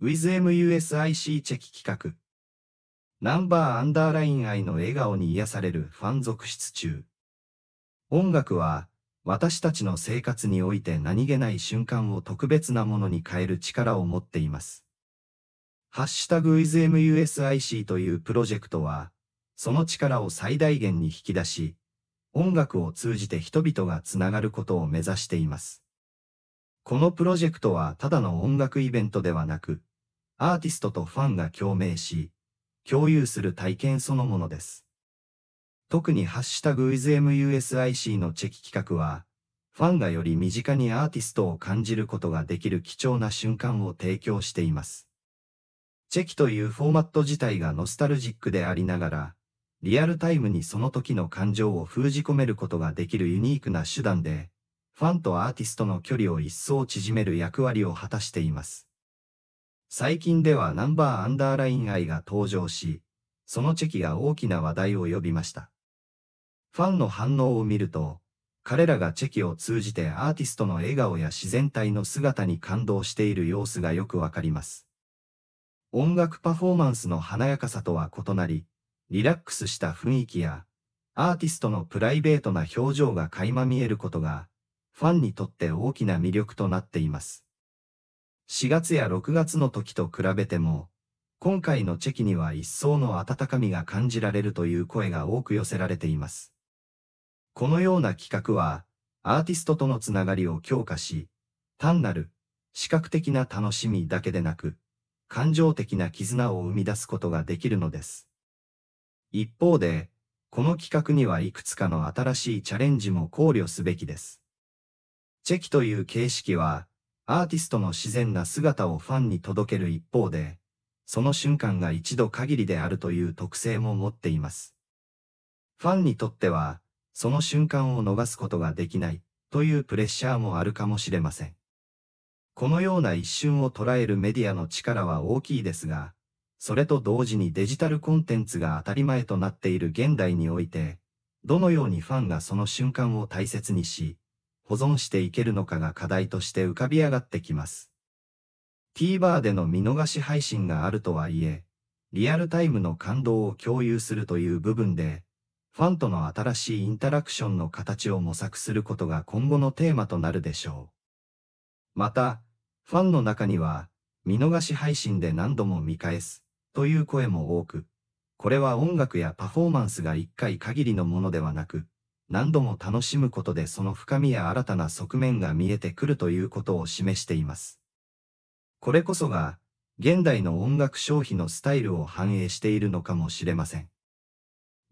WithMUSIC チェキ企画。ナンバーアンダーライン愛の笑顔に癒されるファン続出中。音楽は、私たちの生活において何気ない瞬間を特別なものに変える力を持っています。ハッシュタグ ismusic というプロジェクトは、その力を最大限に引き出し、音楽を通じて人々がつながることを目指しています。このプロジェクトはただの音楽イベントではなく、アーティストとファンが共鳴し、共有する体験そのものです。特にハッシュタグ ismusic のチェキ企画は、ファンがより身近にアーティストを感じることができる貴重な瞬間を提供しています。チェキというフォーマット自体がノスタルジックでありながら、リアルタイムにその時の感情を封じ込めることができるユニークな手段で、ファンとアーティストの距離を一層縮める役割を果たしています。最近ではナンバーアンダーライン愛が登場し、そのチェキが大きな話題を呼びました。ファンの反応を見ると、彼らがチェキを通じてアーティストの笑顔や自然体の姿に感動している様子がよくわかります。音楽パフォーマンスの華やかさとは異なり、リラックスした雰囲気や、アーティストのプライベートな表情が垣間見えることが、ファンにとって大きな魅力となっています。4月や6月の時と比べても、今回のチェキには一層の温かみが感じられるという声が多く寄せられています。このような企画は、アーティストとのつながりを強化し、単なる視覚的な楽しみだけでなく、感情的な絆を生み出すことができるのです。一方で、この企画にはいくつかの新しいチャレンジも考慮すべきです。チェキという形式は、アーティストの自然な姿をファンに届ける一方で、その瞬間が一度限りであるという特性も持っています。ファンにとっては、その瞬間を逃すことができないというプレッシャーもあるかもしれません。このような一瞬を捉えるメディアの力は大きいですが、それと同時にデジタルコンテンツが当たり前となっている現代において、どのようにファンがその瞬間を大切にし、保存していけるのかが課題として浮かび上がってきます。TVer での見逃し配信があるとはいえ、リアルタイムの感動を共有するという部分で、ファンとの新しいインタラクションの形を模索することが今後のテーマとなるでしょう。また、ファンの中には、見逃し配信で何度も見返す、という声も多く、これは音楽やパフォーマンスが一回限りのものではなく、何度も楽しむことでその深みや新たな側面が見えてくるということを示しています。これこそが、現代の音楽消費のスタイルを反映しているのかもしれません。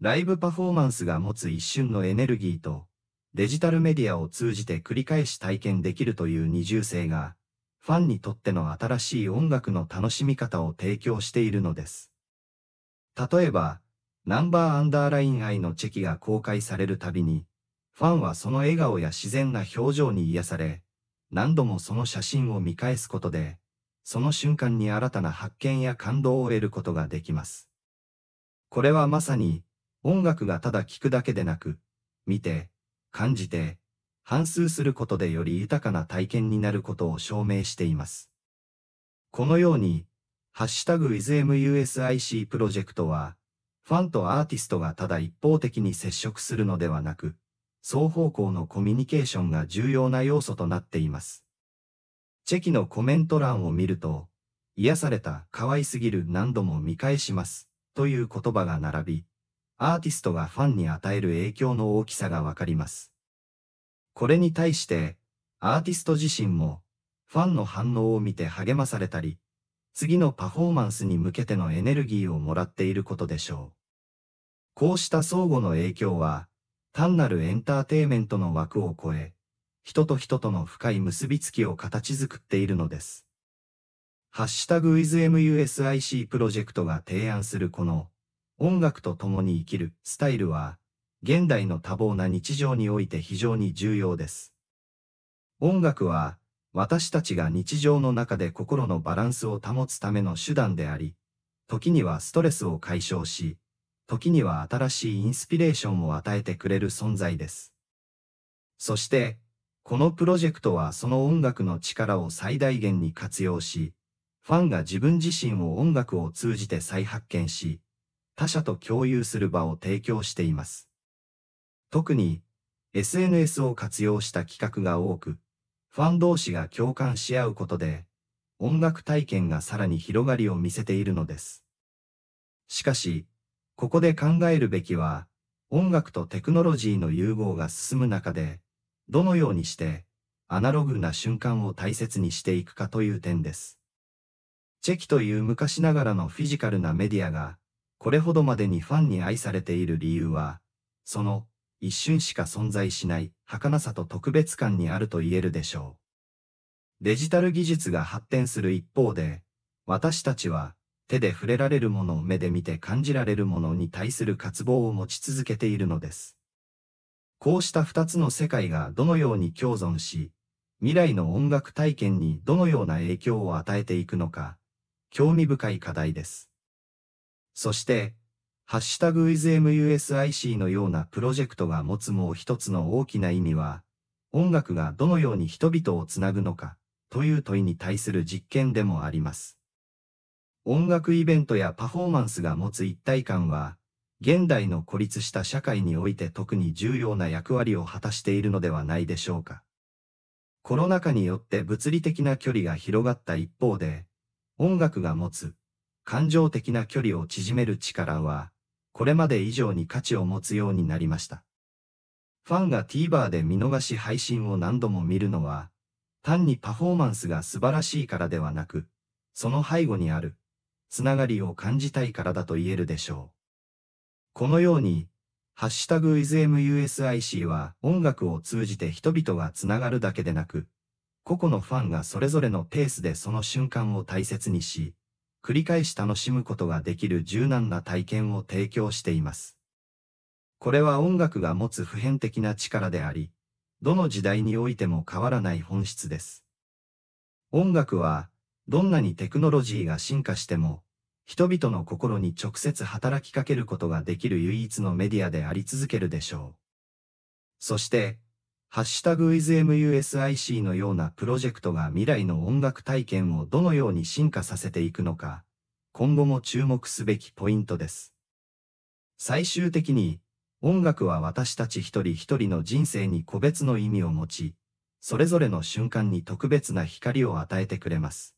ライブパフォーマンスが持つ一瞬のエネルギーと、デジタルメディアを通じて繰り返し体験できるという二重性が、ファンにとっての新しい音楽の楽しみ方を提供しているのです。例えば、ナンバーアンダーライン愛のチェキが公開されるたびに、ファンはその笑顔や自然な表情に癒され、何度もその写真を見返すことで、その瞬間に新たな発見や感動を得ることができます。これはまさに、音楽がただ聴くだけでなく、見て、感じて、反数することでより豊かな体験になることを証明しています。このように、ハッシュタグ ismusic プロジェクトは、ファンとアーティストがただ一方的に接触するのではなく、双方向のコミュニケーションが重要な要素となっています。チェキのコメント欄を見ると、癒された、可愛すぎる、何度も見返します、という言葉が並び、アーティストがファンに与える影響の大きさがわかります。これに対して、アーティスト自身も、ファンの反応を見て励まされたり、次のパフォーマンスに向けてのエネルギーをもらっていることでしょう。こうした相互の影響は、単なるエンターテイメントの枠を超え、人と人との深い結びつきを形作っているのです。ハッシュタグ i ズ m u s i c プロジェクトが提案するこの音楽と共に生きるスタイルは現代の多忙な日常において非常に重要です。音楽は私たちが日常の中で心のバランスを保つための手段であり、時にはストレスを解消し、時には新しいインスピレーションを与えてくれる存在です。そして、このプロジェクトはその音楽の力を最大限に活用し、ファンが自分自身を音楽を通じて再発見し、他者と共有する場を提供しています。特に、SNS を活用した企画が多く、ファン同士が共感し合うことで、音楽体験がさらに広がりを見せているのです。しかし、ここで考えるべきは、音楽とテクノロジーの融合が進む中で、どのようにして、アナログな瞬間を大切にしていくかという点です。チェキという昔ながらのフィジカルなメディアが、これほどまでにファンに愛されている理由は、その、一瞬しか存在しない、儚さと特別感にあると言えるでしょう。デジタル技術が発展する一方で、私たちは、手で触れられるものを目で見て感じられるものに対する渇望を持ち続けているのです。こうした二つの世界がどのように共存し、未来の音楽体験にどのような影響を与えていくのか、興味深い課題です。そして、ハッシュタグ ismusic のようなプロジェクトが持つもう一つの大きな意味は、音楽がどのように人々をつなぐのか、という問いに対する実験でもあります。音楽イベントやパフォーマンスが持つ一体感は、現代の孤立した社会において特に重要な役割を果たしているのではないでしょうか。コロナ禍によって物理的な距離が広がった一方で、音楽が持つ感情的な距離を縮める力は、これまで以上に価値を持つようになりました。ファンが TVer で見逃し配信を何度も見るのは、単にパフォーマンスが素晴らしいからではなく、その背後にあるつながりを感じたいからだと言えるでしょう。このように、ハッシュタグ ismusic は音楽を通じて人々がつながるだけでなく、個々のファンがそれぞれのペースでその瞬間を大切にし、繰り返し楽しむことができる柔軟な体験を提供しています。これは音楽が持つ普遍的な力であり、どの時代においても変わらない本質です。音楽はどんなにテクノロジーが進化しても、人々の心に直接働きかけることができる唯一のメディアであり続けるでしょう。そして、ハッシュタグ ismusic のようなプロジェクトが未来の音楽体験をどのように進化させていくのか、今後も注目すべきポイントです。最終的に、音楽は私たち一人一人の人生に個別の意味を持ち、それぞれの瞬間に特別な光を与えてくれます。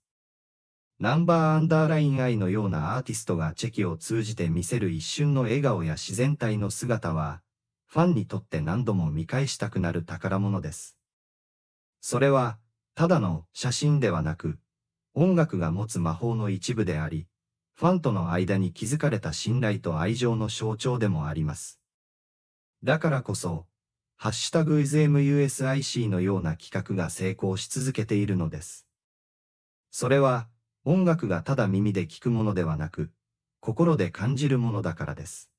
ナンバーアンダーライン I のようなアーティストがチェキを通じて見せる一瞬の笑顔や自然体の姿は、ファンにとって何度も見返したくなる宝物です。それは、ただの写真ではなく、音楽が持つ魔法の一部であり、ファンとの間に築かれた信頼と愛情の象徴でもあります。だからこそ、ハッシュタグ ismusic のような企画が成功し続けているのです。それは、音楽がただ耳で聞くものではなく、心で感じるものだからです。